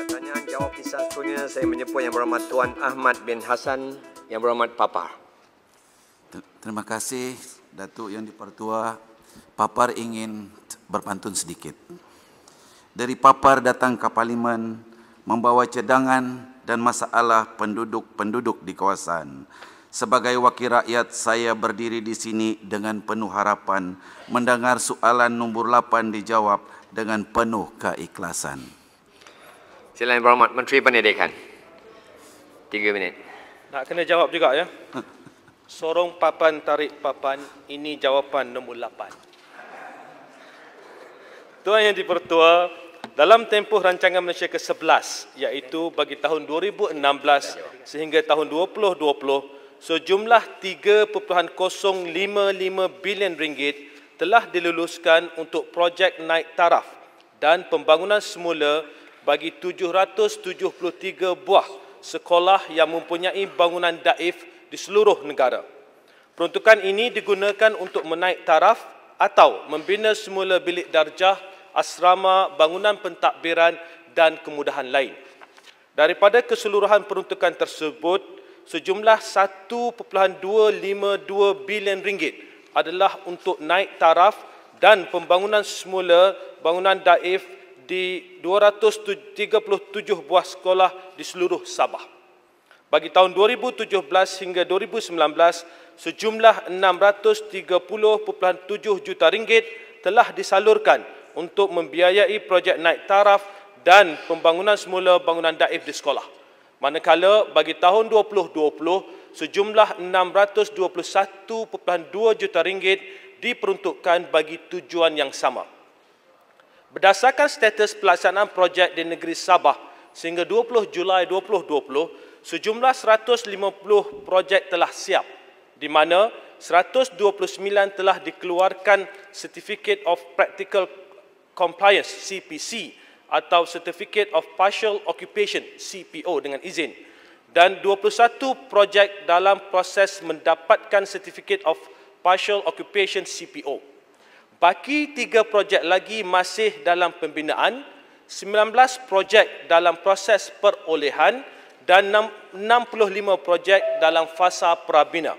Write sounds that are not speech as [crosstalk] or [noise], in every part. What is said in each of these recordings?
Pertanyaan jawab kisah sebenarnya saya menyebut yang berhormat Tuan Ahmad bin Hasan yang berhormat Papa. Ter- terima kasih Datuk yang dipertua. Papar ingin berpantun sedikit. Dari Papar datang ke Parlimen membawa cadangan dan masalah penduduk-penduduk di kawasan. Sebagai wakil rakyat, saya berdiri di sini dengan penuh harapan mendengar soalan nombor 8 dijawab dengan penuh keikhlasan. Sila Yang Berhormat, Menteri Pendidikan. Tiga minit. Nak kena jawab juga ya. [laughs] Sorong papan tarik papan, ini jawapan nombor 8. Tuan Yang Dipertua, dalam tempoh rancangan Malaysia ke-11 iaitu bagi tahun 2016 sehingga tahun 2020 sejumlah 3.055 bilion ringgit telah diluluskan untuk projek naik taraf dan pembangunan semula bagi 773 buah sekolah yang mempunyai bangunan daif di seluruh negara. Peruntukan ini digunakan untuk menaik taraf atau membina semula bilik darjah, asrama, bangunan pentadbiran dan kemudahan lain. Daripada keseluruhan peruntukan tersebut, sejumlah 1.252 bilion ringgit adalah untuk naik taraf dan pembangunan semula bangunan daif di 237 buah sekolah di seluruh Sabah. Bagi tahun 2017 hingga 2019, sejumlah 630.7 juta ringgit telah disalurkan untuk membiayai projek naik taraf dan pembangunan semula bangunan daif di sekolah. Manakala bagi tahun 2020, sejumlah 621.2 juta ringgit diperuntukkan bagi tujuan yang sama. Berdasarkan status pelaksanaan projek di negeri Sabah sehingga 20 Julai 2020, sejumlah 150 projek telah siap di mana 129 telah dikeluarkan Certificate of Practical Compliance CPC atau Certificate of Partial Occupation CPO dengan izin dan 21 projek dalam proses mendapatkan Certificate of Partial Occupation CPO. Baki 3 projek lagi masih dalam pembinaan, 19 projek dalam proses perolehan dan 65 projek dalam fasa prabina.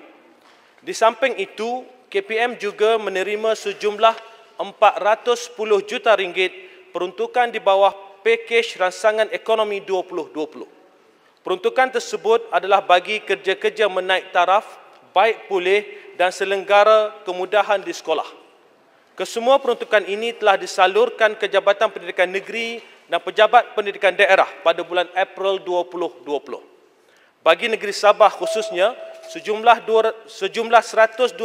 Di samping itu, KPM juga menerima sejumlah 410 juta ringgit peruntukan di bawah pakej rangsangan ekonomi 2020. Peruntukan tersebut adalah bagi kerja-kerja menaik taraf, baik pulih dan selenggara kemudahan di sekolah. Kesemua peruntukan ini telah disalurkan ke Jabatan Pendidikan Negeri dan Pejabat Pendidikan Daerah pada bulan April 2020. Bagi negeri Sabah khususnya, sejumlah, dua, sejumlah 125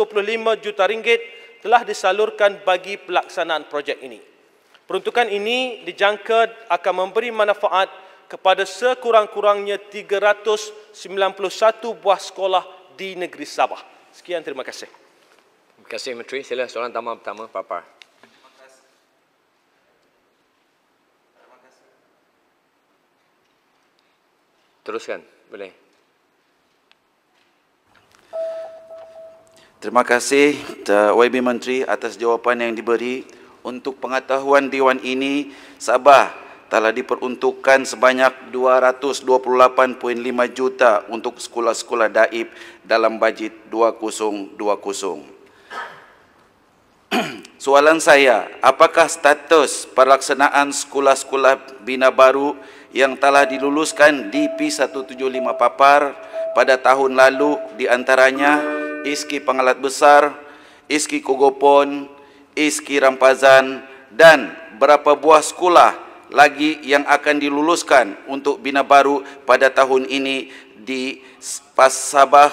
juta ringgit telah disalurkan bagi pelaksanaan projek ini. Peruntukan ini dijangka akan memberi manfaat kepada sekurang-kurangnya 391 buah sekolah di negeri Sabah. Sekian terima kasih. Terima kasih Menteri. Sila soalan tamu pertama, Papa. Teruskan, boleh. Terima kasih YB Menteri atas jawapan yang diberi untuk pengetahuan Dewan ini Sabah telah diperuntukkan sebanyak 228.5 juta untuk sekolah-sekolah daib dalam bajet 2020. [clears throat] Soalan saya, apakah status pelaksanaan sekolah-sekolah bina baru yang telah diluluskan di P175 Papar pada tahun lalu di antaranya Iski Pengalat Besar, Iski Iski Kogopon, iski rampazan dan berapa buah sekolah lagi yang akan diluluskan untuk bina baru pada tahun ini di Pas Sabah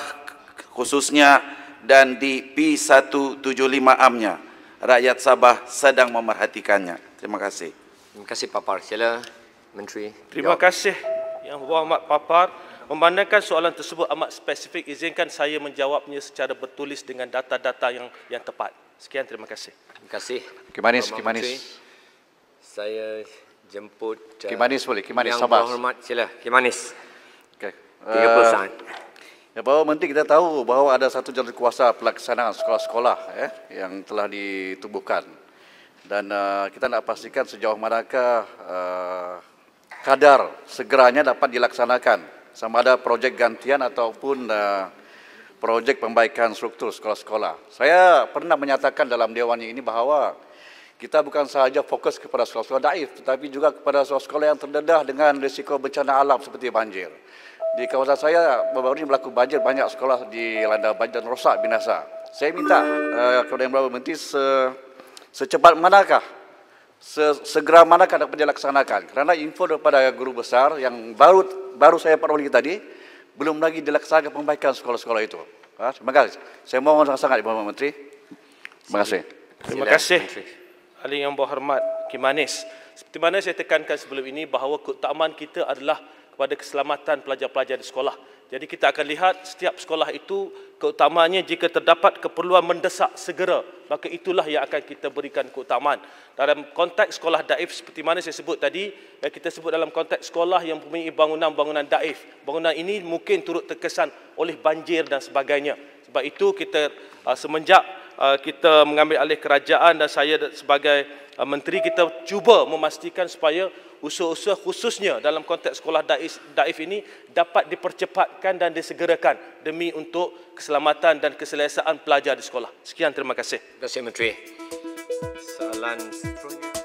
khususnya dan di P175 amnya. Rakyat Sabah sedang memerhatikannya. Terima kasih. Terima kasih Pak Papar. Sila Menteri. Terima kasih Yang Berhormat Papar. Memandangkan soalan tersebut amat spesifik, izinkan saya menjawabnya secara bertulis dengan data-data yang yang tepat. Sekian terima kasih. Terima kasih. Kimanis, Kimanis. saya jemput Kimanis eh, boleh, Kimanis sabar. Yang berhormat sila, Kimanis. okay 30 saat. ya bawa Menteri kita tahu bahawa ada satu jalur kuasa pelaksanaan sekolah-sekolah eh, yang telah ditubuhkan. Dan uh, kita nak pastikan sejauh manakah uh, kadar segeranya dapat dilaksanakan sama ada projek gantian ataupun uh, projek pembaikan struktur sekolah-sekolah. Saya pernah menyatakan dalam dewan ini bahawa kita bukan sahaja fokus kepada sekolah-sekolah daif tetapi juga kepada sekolah-sekolah yang terdedah dengan risiko bencana alam seperti banjir. Di kawasan saya baru-baru ini berlaku banjir banyak sekolah di landa banjir dan rosak binasa. Saya minta uh, kepada yang berhormat menteri se secepat manakah segera manakah dapat dilaksanakan kerana info daripada guru besar yang baru baru saya perolehi tadi belum lagi dilaksanakan pembaikan sekolah-sekolah itu. Ha, terima kasih. Saya mohon sangat-sangat Ibu Menteri. Terima kasih. Terima kasih. Ali yang berhormat, Kimanis. Seperti mana saya tekankan sebelum ini bahawa keutamaan kita adalah kepada keselamatan pelajar-pelajar di sekolah. Jadi kita akan lihat setiap sekolah itu keutamanya jika terdapat keperluan mendesak segera maka itulah yang akan kita berikan keutamaan. Dalam konteks sekolah daif seperti mana saya sebut tadi, eh, kita sebut dalam konteks sekolah yang mempunyai bangunan-bangunan daif. Bangunan ini mungkin turut terkesan oleh banjir dan sebagainya. Sebab itu kita eh, semenjak eh, kita mengambil alih kerajaan dan saya sebagai menteri kita cuba memastikan supaya Usul-usul khususnya dalam konteks sekolah daif, daif ini dapat dipercepatkan dan disegerakan demi untuk keselamatan dan keselesaan pelajar di sekolah. Sekian terima kasih. Terima kasih Menteri. Soalan